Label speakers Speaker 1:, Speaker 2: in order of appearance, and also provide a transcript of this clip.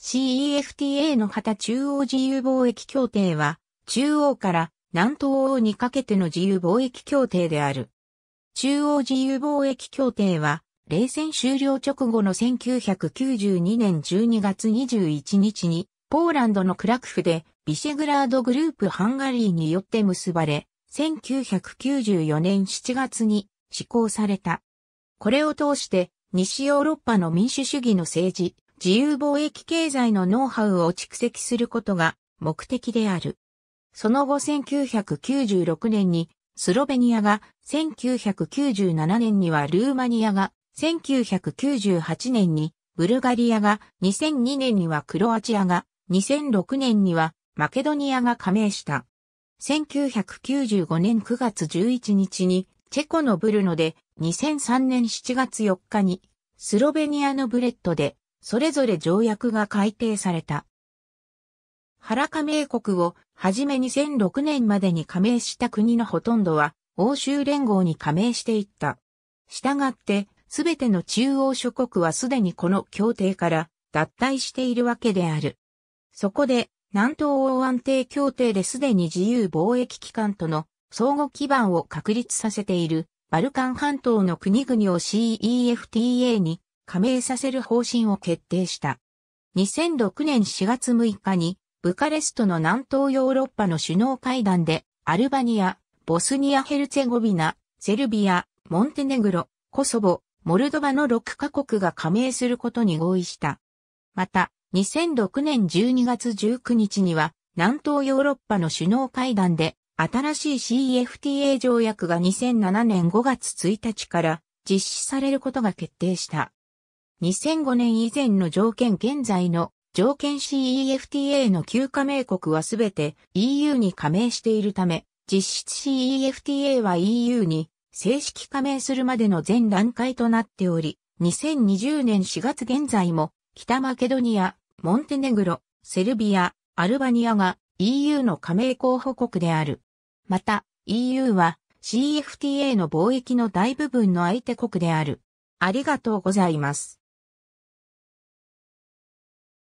Speaker 1: CEFTA の旗中央自由貿易協定は、中央から南東欧にかけての自由貿易協定である。中央自由貿易協定は、冷戦終了直後の1992年12月21日に、ポーランドのクラクフで、ビシェグラードグループハンガリーによって結ばれ、1994年7月に施行された。これを通して、西ヨーロッパの民主主義の政治、自由貿易経済のノウハウを蓄積することが目的である。その後1996年にスロベニアが、1997年にはルーマニアが、1998年にブルガリアが、2002年にはクロアチアが、2006年にはマケドニアが加盟した。1995年9月11日にチェコのブルノで2003年7月4日にスロベニアのブレットでそれぞれ条約が改定された。原加盟国をはじめ2006年までに加盟した国のほとんどは欧州連合に加盟していった。したがって、すべての中央諸国はすでにこの協定から脱退しているわけである。そこで、南東欧安定協定ですでに自由貿易機関との相互基盤を確立させているバルカン半島の国々を CEFTA に加盟させる方針を決定した。2006年4月6日に、ブカレストの南東ヨーロッパの首脳会談で、アルバニア、ボスニア・ヘルツェゴビナ、セルビア、モンテネグロ、コソボ、モルドバの6カ国が加盟することに合意した。また、2006年12月19日には、南東ヨーロッパの首脳会談で、新しい CFTA 条約が2007年5月1日から実施されることが決定した。2005年以前の条件現在の条件 CEFTA の旧加盟国はすべて EU に加盟しているため、実質 CEFTA は EU に正式加盟するまでの全段階となっており、2020年4月現在も北マケドニア、モンテネグロ、セルビア、アルバニアが EU の加盟候補国である。また EU は CFTA の貿易の大部分の相手国である。ありがとうございます。